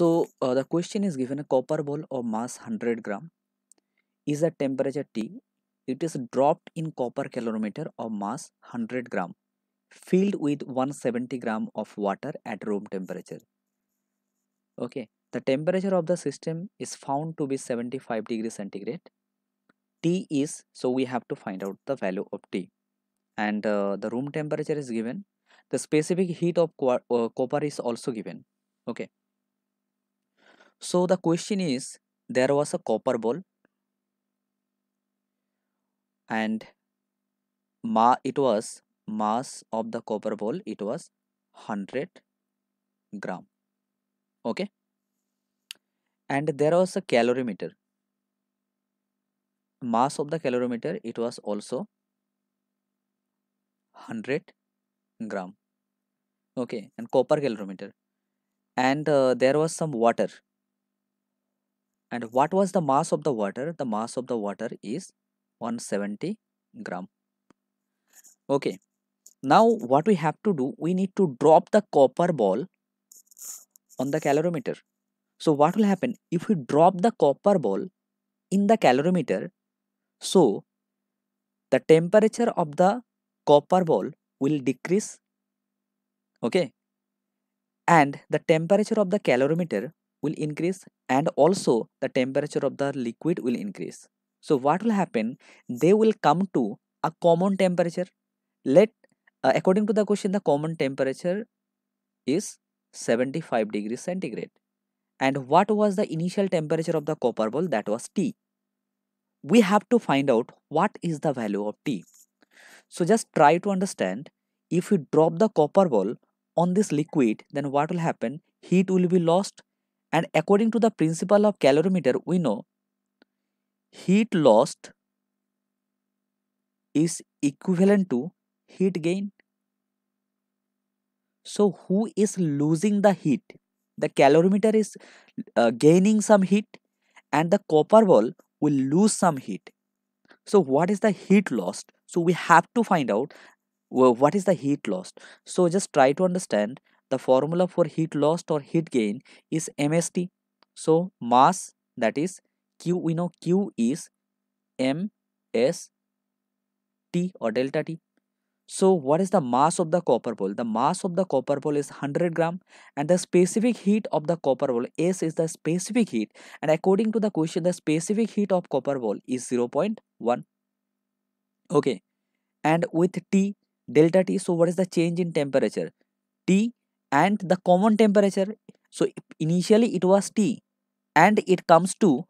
So uh, the question is given a copper ball of mass 100 gram is at temperature T. It is dropped in copper calorimeter of mass 100 gram filled with 170 gram of water at room temperature. Okay, the temperature of the system is found to be 75 degree centigrade. T is, so we have to find out the value of T. And uh, the room temperature is given. The specific heat of uh, copper is also given. Okay, so the question is there was a copper ball and ma it was mass of the copper ball it was 100 gram okay and there was a calorimeter mass of the calorimeter it was also 100 gram okay and copper calorimeter and uh, there was some water and what was the mass of the water the mass of the water is 170 gram okay now what we have to do we need to drop the copper ball on the calorimeter so what will happen if we drop the copper ball in the calorimeter so the temperature of the copper ball will decrease okay and the temperature of the calorimeter will increase and also the temperature of the liquid will increase. So what will happen? They will come to a common temperature. Let uh, according to the question the common temperature is 75 degrees centigrade. And what was the initial temperature of the copper ball? That was T. We have to find out what is the value of T. So just try to understand if we drop the copper ball on this liquid then what will happen? Heat will be lost and according to the principle of calorimeter, we know heat lost is equivalent to heat gain. So, who is losing the heat? The calorimeter is uh, gaining some heat, and the copper ball will lose some heat. So, what is the heat lost? So, we have to find out uh, what is the heat lost. So, just try to understand the formula for heat lost or heat gain is MST. So mass that is Q we know Q is M S T or delta T. So what is the mass of the copper ball? The mass of the copper ball is 100 gram and the specific heat of the copper ball S is the specific heat and according to the question the specific heat of copper ball is 0.1. Okay and with T delta T so what is the change in temperature? T and the common temperature so initially it was T and it comes to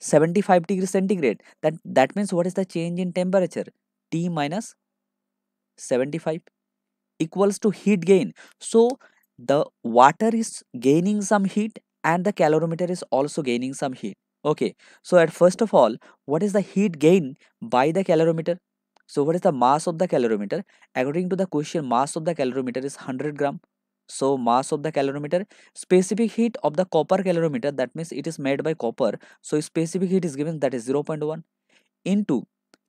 75 degrees centigrade Then that means what is the change in temperature T minus 75 equals to heat gain so the water is gaining some heat and the calorimeter is also gaining some heat okay so at first of all what is the heat gain by the calorimeter so what is the mass of the calorimeter according to the question mass of the calorimeter is 100 gram so mass of the calorimeter specific heat of the copper calorimeter that means it is made by copper so specific heat is given that is 0.1 into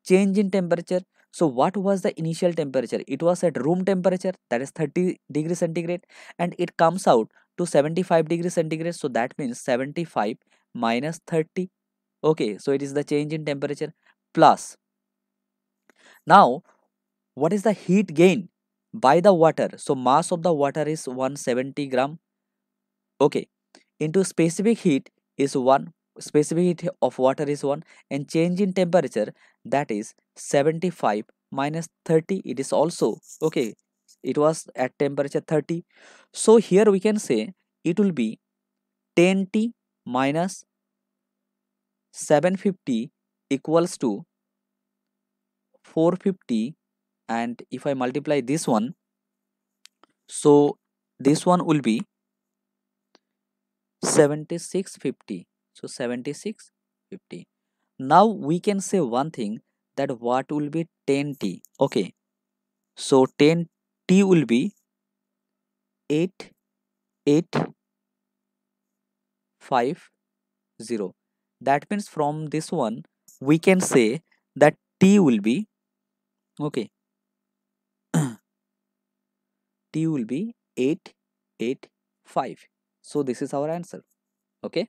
change in temperature so what was the initial temperature it was at room temperature that is 30 degree centigrade and it comes out to 75 degree centigrade so that means 75 minus 30 okay so it is the change in temperature plus now what is the heat gain by the water so mass of the water is 170 gram okay into specific heat is 1 specific heat of water is 1 and change in temperature that is 75 minus 30 it is also okay it was at temperature 30 so here we can say it will be 10t minus 750 equals to 450 and if I multiply this one so this one will be 7650 so 7650 now we can say one thing that what will be 10t okay so 10t will be 8 8 5 0 that means from this one we can say that t will be okay t will be 885 so this is our answer okay